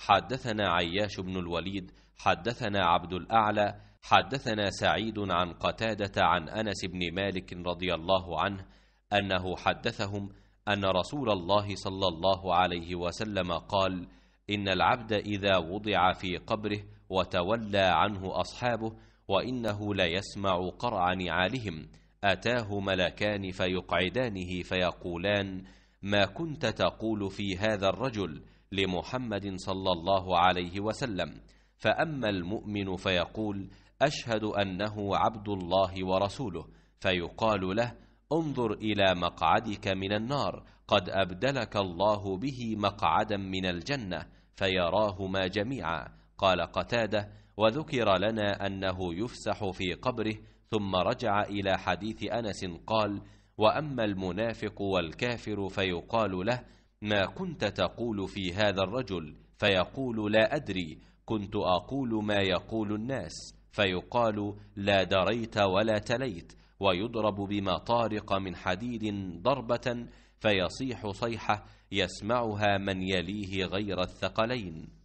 حدثنا عياش بن الوليد حدثنا عبد الأعلى حدثنا سعيد عن قتادة عن أنس بن مالك رضي الله عنه أنه حدثهم أن رسول الله صلى الله عليه وسلم قال إن العبد إذا وضع في قبره وتولى عنه أصحابه وإنه ليسمع قرع نعالهم أتاه ملكان فيقعدانه فيقولان ما كنت تقول في هذا الرجل لمحمد صلى الله عليه وسلم فأما المؤمن فيقول أشهد أنه عبد الله ورسوله فيقال له انظر إلى مقعدك من النار قد أبدلك الله به مقعدا من الجنة فيراهما جميعا قال قتاده وذكر لنا أنه يفسح في قبره ثم رجع إلى حديث أنس قال واما المنافق والكافر فيقال له ما كنت تقول في هذا الرجل فيقول لا ادري كنت اقول ما يقول الناس فيقال لا دريت ولا تليت ويضرب بمطارق من حديد ضربه فيصيح صيحه يسمعها من يليه غير الثقلين